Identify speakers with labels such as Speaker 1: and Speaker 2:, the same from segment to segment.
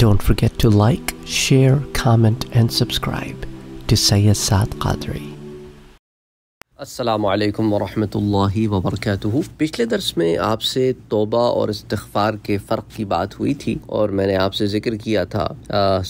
Speaker 1: Don't forget to like, share, comment and subscribe to Sayyid Saad Qadri. असलकम वरहि वबरक पिछले दर्स में आपसे तोबा और इस्तफ़ार के फ़र्क की बात हुई थी और मैंने आपसे ज़िक्र किया था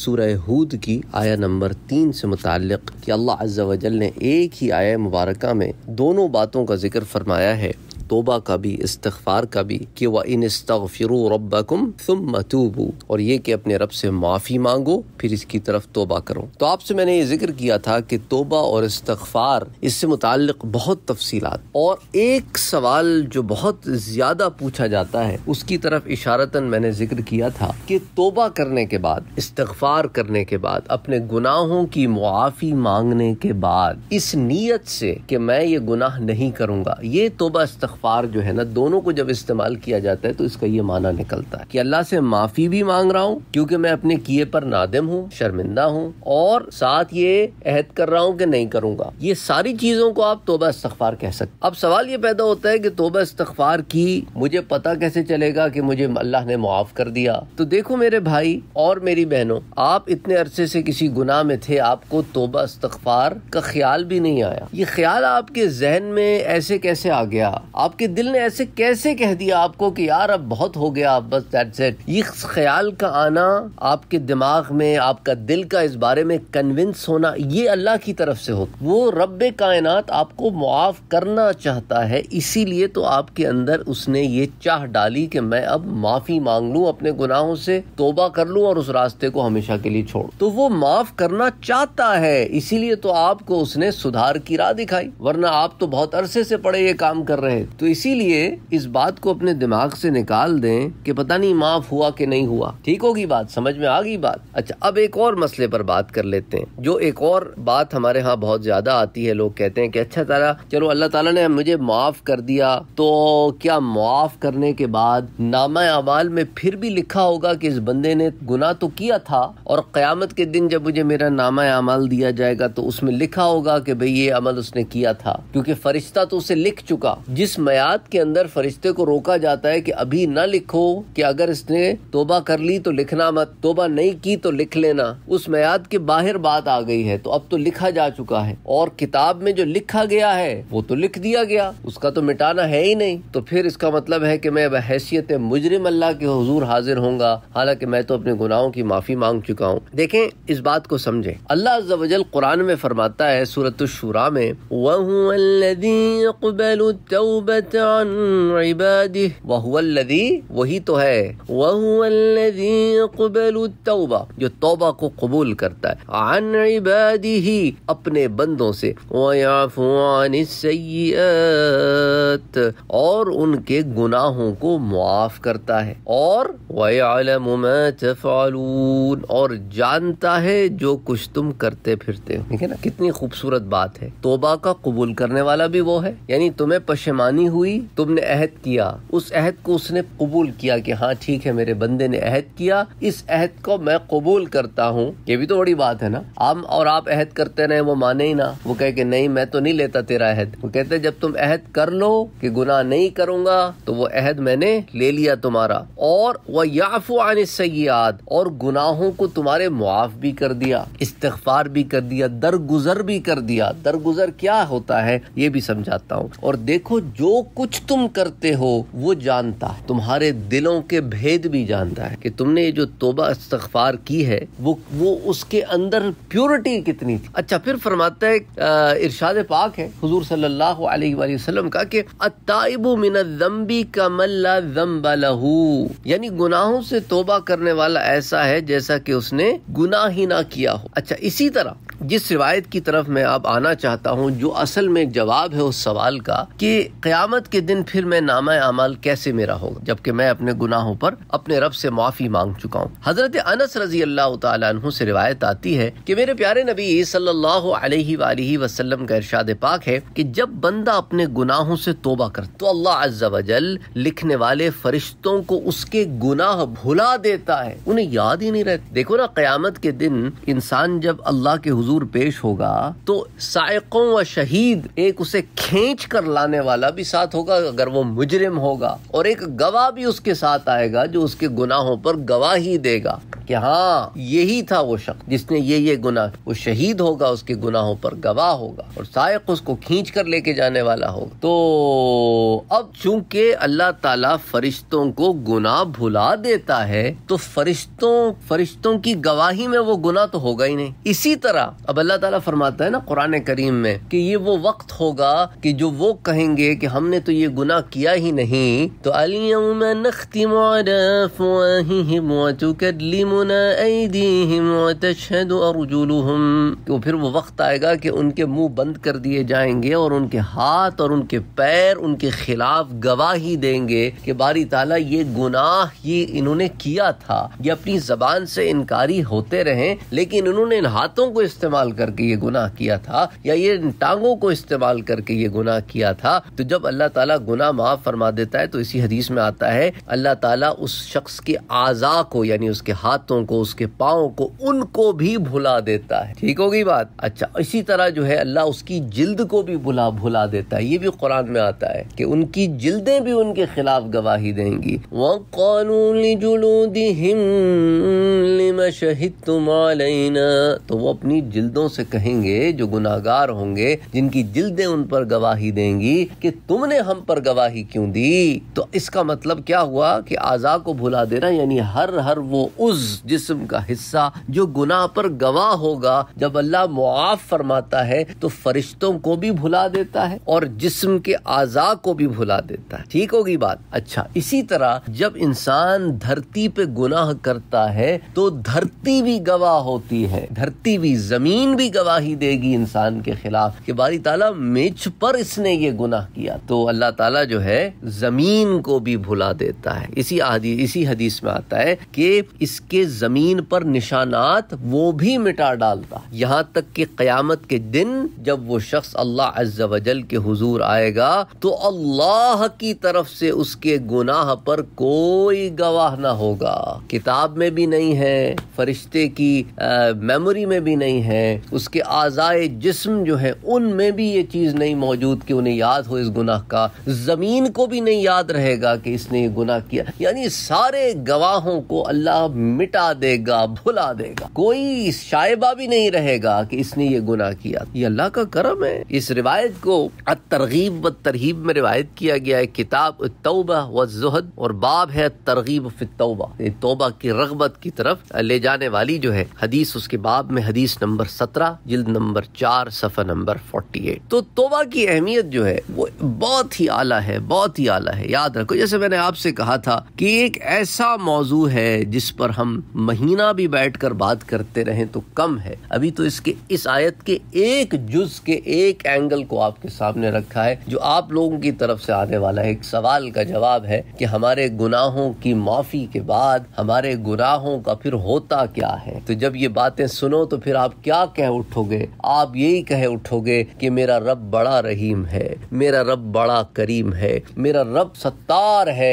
Speaker 1: सूरह हूद की आया नंबर तीन से मुतक़ कि अल्लाह अज्जा वजल ने एक ही आया मुबारक में दोनों बातों का जिक्र फरमाया है तोबा का भी इस्तफ़ार का भी कि वह इन इस्तफ़िर रबकुम तुम मतूबू और ये कि अपने रब से माफ़ी मांगो फिर इसकी तरफ तोबा करो तो आपसे मैंने ये जिक्र किया था कि तोबा और इस्तफ़ार इससे मुतल बहुत तफसीलात और एक सवाल जो बहुत ज़्यादा पूछा जाता है उसकी तरफ इशारतन मैंने जिक्र किया था कि तोबा करने के बाद इस्तफ़ार करने के बाद अपने गुनाहों की मुआफ़ी मांगने के बाद इस नीयत से कि मैं ये गुनाह नहीं करूँगा ये तोबा इस्तफ़ार इस्तफार जो है ना दोनों को जब इस्तेमाल किया जाता है तो इसका ये माना निकलता है कि अल्लाह से माफ़ी भी मांग रहा हूँ क्योंकि मैं अपने किए पर नादिम हूँ शर्मिंदा हूँ और साथ ये अहद कर रहा हूँ कि नहीं करूँगा ये सारी चीज़ों को आप तोबा इस्तफार कह सकते अब सवाल ये पैदा होता है कि तोबा इस्तफार की मुझे पता कैसे चलेगा कि मुझे अल्लाह ने मुआफ़ कर दिया तो देखो मेरे भाई और मेरी बहनों आप इतने अरसे से किसी गुनाह में थे आपको तोबा इस्तफार का ख्याल भी नहीं आया ये ख्याल आपके जहन में ऐसे कैसे आ गया आपके दिल ने ऐसे कैसे कह दिया आपको कि यार अब बहुत हो गया आप बस दैट्स इट ये ख्याल का आना आपके दिमाग में आपका दिल का इस बारे में कन्विंस होना ये अल्लाह की तरफ से हो वो रब कायनात आपको मुआफ करना चाहता है इसीलिए तो आपके अंदर उसने ये चाह डाली कि मैं अब माफ़ी मांग लू अपने गुनाहों से तोबा कर लू और उस रास्ते को हमेशा के लिए छोड़ तो वो माफ़ करना चाहता है इसीलिए तो आपको उसने सुधार की राह दिखाई वरना आप तो बहुत अरसे से पड़े ये काम कर रहे तो इसीलिए इस बात को अपने दिमाग से निकाल दें कि पता नहीं माफ हुआ कि नहीं हुआ ठीक होगी बात समझ में आ गई बात अच्छा अब एक और मसले पर बात कर लेते हैं जो एक और बात हमारे यहाँ बहुत ज्यादा आती है लोग कहते हैं कि अच्छा तारा चलो अल्लाह ताला ने मुझे माफ कर दिया तो क्या माफ करने के बाद नामा अमाल में फिर भी लिखा होगा कि इस बंदे ने गुना तो किया था और क्यामत के दिन जब मुझे मेरा नामा अमाल दिया जाएगा तो उसमें लिखा होगा कि भाई ये अमल उसने किया था क्योंकि फरिश्ता तो उसे लिख चुका जिस मयाद के अंदर फरिश्ते को रोका जाता है कि अभी ना लिखो कि अगर इसने तोबा कर ली तो लिखना मत तोबा नहीं की तो लिख लेना उस मयाद के बाहर बात आ गई है तो अब तो लिखा जा चुका है और किताब में जो लिखा गया है वो तो लिख दिया गया उसका तो मिटाना है ही नहीं तो फिर इसका मतलब है कि मैं हैसियत मुजरिम अल्लाह के हजूर हाजिर होंगा हालांकि मैं तो अपने गुनाहों की माफी मांग चुका हूँ देखें इस बात को समझें अल्लाह अज्जल कुरान में फरमाता है सूरत शुरा में वह تَوْبَةً वही तो है وَهُوَ الَّذِي जो तौबा को कबूल करता है عَنْ अपने बंदों से और उनके गुनाहों को मुआफ करता है और वालून और जानता है जो कुछ तुम करते फिरते हो ठीक है ना कितनी खूबसूरत बात है तोबा का कबूल करने वाला भी वो है यानी तुम्हें पशेमानी बनी हुई तुमने अहद किया उस अहद को उसने कबूल किया कि हाँ ठीक है मेरे बंदे ने अहद किया इस अहद को मैं कबूल करता हूँ ये भी तो बड़ी बात है ना हम और आप अहद करते रहे वो माने ही ना वो कहे कि नहीं मैं तो नहीं लेता तेरा अहद वो कहते जब तुम अहद कर लो कि गुनाह नहीं करूंगा तो वो अहद मैंने ले लिया तुम्हारा और वह याफो आन सयाद और गुनाहों को तुम्हारे मुआफ भी कर दिया इस्तार भी कर दिया दरगुजर भी कर दिया दरगुजर क्या होता है ये भी समझाता हूँ और देखो जो कुछ तुम करते हो वो जानता है तुम्हारे दिलों के भेद भी जानता है कि तुमने जो तोबा इस्तफार की है वो वो उसके अंदर प्योरिटी कितनी थी अच्छा फिर फरमाता है इरशाद पाक है हुजूर सल्लल्लाहु अलैहि वसल्लम का कि अताइबु मिनजम्बी कमल्ला जम्बा लहू यानी गुनाहों से तोबा करने वाला ऐसा है जैसा कि उसने गुनाह ही ना किया हो अच्छा इसी तरह जिस रिवायत की तरफ मैं अब आना चाहता हूँ जो असल में जवाब है उस सवाल का कि क्या क्यामत के दिन फिर मैं नामा अमाल कैसे मेरा होगा जबकि मैं अपने गुनाहों पर अपने रब से माफी मांग चुका हूँ हजरत अनस रजी अल्लाह तु से रिवायत आती है कि मेरे प्यारे नबी सल्लल्लाहु अलैहि वसल्लम का इरशाद पाक है कि जब बंदा अपने गुनाहों से तोबा कर तो अल्लाह अज्जावजल लिखने वाले फरिश्तों को उसके गुनाह भुला देता है उन्हें याद ही नहीं रहता देखो ना क्यामत के दिन इंसान जब अल्लाह के हजूर पेश होगा तो सायकों व शहीद एक उसे खींच कर लाने वाला भी साथ होगा अगर वो मुजरिम होगा और एक गवाह भी उसके साथ आएगा जो उसके गुनाहों पर गवाही देगा कि हाँ यही था वो शख्स जिसने ये ये गुना वो शहीद होगा उसके गुनाहों पर गवाह होगा और सायक उसको खींच कर लेके जाने वाला होगा तो अब चूंकि अल्लाह ताला फरिश्तों को गुनाह भुला देता है तो फरिश्तों फरिश्तों की गवाही में वो गुनाह तो होगा ही नहीं इसी तरह अब अल्लाह ताला फरमाता है ना कुरान करीम में कि ये वो वक्त होगा कि जो वो कहेंगे कि हमने तो ये गुनाह किया ही नहीं तो अलियम फिर वो वक्त आएगा कि उनके मुंह बंद कर दिए जाएंगे और उनके हाथ और उनके पैर उनके खिलाफ गवाही देंगे कि बारी ताला ये गुनाह ये इन्होंने किया था ये अपनी जबान से इनकारी होते रहे लेकिन इन्होंने इन हाथों को इस्तेमाल करके ये गुनाह किया था या ये इन टांगों को इस्तेमाल करके ये गुनाह किया था तो जब अल्लाह ताला गुनाह माफ फरमा देता है तो इसी हदीस में आता है अल्लाह ताला उस शख्स के आजा को यानी उसके हाथ हाथों को उसके पाओ को उनको भी भुला देता है ठीक होगी बात अच्छा इसी तरह जो है अल्लाह उसकी जिल्द को भी भुला भुला देता है ये भी कुरान में आता है कि उनकी जिल्दें भी उनके खिलाफ गवाही देंगी वह शहीद तुम तो वो अपनी जिल्दों से कहेंगे जो गुनागार होंगे जिनकी जिल्दें उन पर गवाही देंगी कि तुमने हम पर गवाही क्यों दी तो इसका मतलब क्या हुआ कि आजा को भुला देना यानी हर हर वो उज जिसम जिस्म का हिस्सा जो गुनाह पर गवाह होगा जब अल्लाह मुआफ फरमाता है तो फरिश्तों को भी भुला देता है और जिस्म के आजा को भी भुला देता है ठीक होगी बात अच्छा इसी तरह जब इंसान धरती पे गुनाह करता है तो धरती भी गवाह होती है धरती भी जमीन भी गवाही देगी इंसान के खिलाफ कि बारी ताला मेच पर इसने ये गुनाह किया तो अल्लाह ताला जो है जमीन को भी भुला देता है इसी आदि इसी हदीस में आता है कि इसके के जमीन पर निशानात वो भी मिटा डालता यहाँ तक कि क्यामत के दिन जब वो शख्स अल्लाह अज्जल के हुजूर आएगा तो अल्लाह की तरफ से उसके गुनाह पर कोई गवाह ना होगा किताब में भी नहीं है फरिश्ते की मेमोरी में भी नहीं है उसके आजाए जिस्म जो है उनमें भी ये चीज़ नहीं मौजूद कि उन्हें याद हो इस गुनाह का ज़मीन को भी नहीं याद रहेगा कि इसने ये गुनाह किया यानी सारे गवाहों को अल्लाह मिट मिटा देगा भुला देगा कोई शायबा भी नहीं रहेगा कि इसने ये गुना किया ये अल्लाह का करम है इस रिवायत को तरगीब व तरहीब में रिवायत किया गया है किताब तोबा व जुहद और बाब है तरगीब तोबा तोबा की रगबत की तरफ ले जाने वाली जो है हदीस उसके बाब में हदीस नंबर सत्रह जिल्द नंबर चार सफा नंबर फोर्टी एट तो तोबा की अहमियत जो है वो बहुत ही आला है बहुत ही आला है याद रखो जैसे मैंने आपसे कहा था कि एक ऐसा मौजू है जिस पर हम महीना भी बैठकर बात करते रहें तो कम है अभी तो इसके इस आयत के एक जुज के एक एंगल को आपके सामने रखा है जो आप लोगों की तरफ से आने वाला है एक सवाल का जवाब है कि हमारे गुनाहों की माफी के बाद हमारे गुनाहों का फिर होता क्या है तो जब ये बातें सुनो तो फिर आप क्या कह उठोगे आप यही कह उठोगे कि मेरा रब बड़ा रहीम है मेरा रब बड़ा करीम है मेरा रब सत्तार है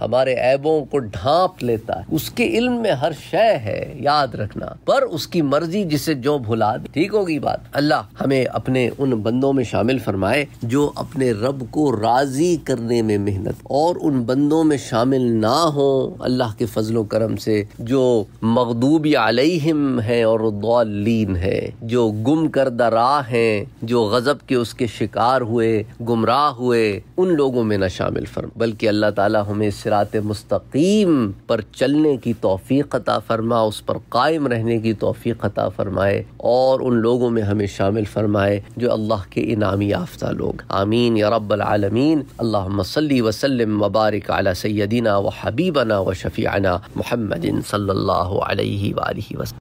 Speaker 1: हमारे ऐबों को ढांप लेता है उसके इल्म में हर हर शय है याद रखना पर उसकी मर्जी जिसे जो भुला दे ठीक होगी बात अल्लाह हमें अपने उन बंदों में शामिल फरमाए जो अपने रब को राजी करने में मेहनत और उन बंदों में शामिल ना हो अल्लाह के फजलो करम से जो मकदूब आलिम है और दौलिन है जो गुम करदा राह है जो गजब के उसके शिकार हुए गुमराह हुए उन लोगों में ना शामिल फर्म बल्कि अल्लाह ताला हमें सिरात मुस्तकीम पर चलने की तोफ़ी अता फ़रमा उस पर कायम रहने की तोफ़ी अता फ़रमाए और उन लोगों में हमें शामिल फ़रमाए जो अल्लाह के इनामी याफ्ता लोग आमीन या रबालमीन अल्लाह मसली वसलम वबारक अला सैदीना व हबीबना व शफ़ीना महमदिन सल्ला वसलम